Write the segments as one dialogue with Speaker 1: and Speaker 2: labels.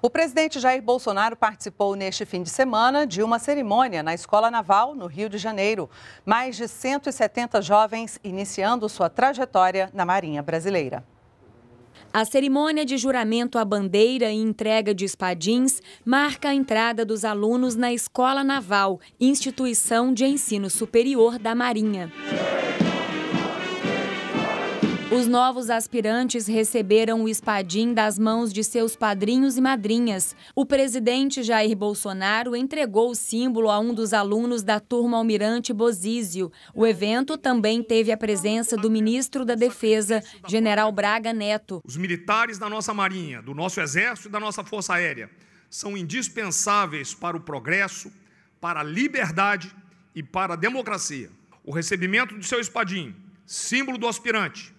Speaker 1: O presidente Jair Bolsonaro participou neste fim de semana de uma cerimônia na Escola Naval, no Rio de Janeiro. Mais de 170 jovens iniciando sua trajetória na Marinha Brasileira. A cerimônia de juramento à bandeira e entrega de espadins marca a entrada dos alunos na Escola Naval, instituição de ensino superior da Marinha. Os novos aspirantes receberam o espadim das mãos de seus padrinhos e madrinhas. O presidente Jair Bolsonaro entregou o símbolo a um dos alunos da turma Almirante Bozísio. O evento também teve a presença do ministro da Defesa, general Braga Neto.
Speaker 2: Os militares da nossa Marinha, do nosso Exército e da nossa Força Aérea são indispensáveis para o progresso, para a liberdade e para a democracia. O recebimento do seu espadim, símbolo do aspirante,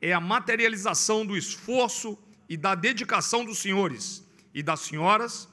Speaker 2: é a materialização do esforço e da dedicação dos senhores e das senhoras,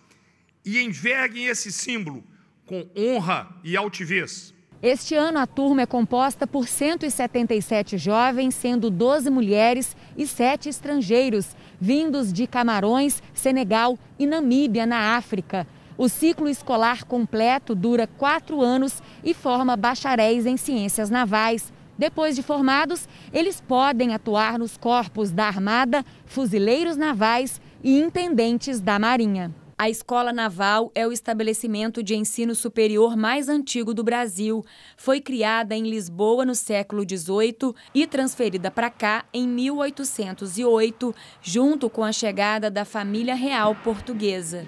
Speaker 2: e enverguem esse símbolo com honra e altivez.
Speaker 1: Este ano, a turma é composta por 177 jovens, sendo 12 mulheres e 7 estrangeiros, vindos de Camarões, Senegal e Namíbia, na África. O ciclo escolar completo dura quatro anos e forma bacharéis em ciências navais, depois de formados, eles podem atuar nos corpos da Armada, fuzileiros navais e intendentes da Marinha. A Escola Naval é o estabelecimento de ensino superior mais antigo do Brasil. Foi criada em Lisboa no século XVIII e transferida para cá em 1808, junto com a chegada da família real portuguesa.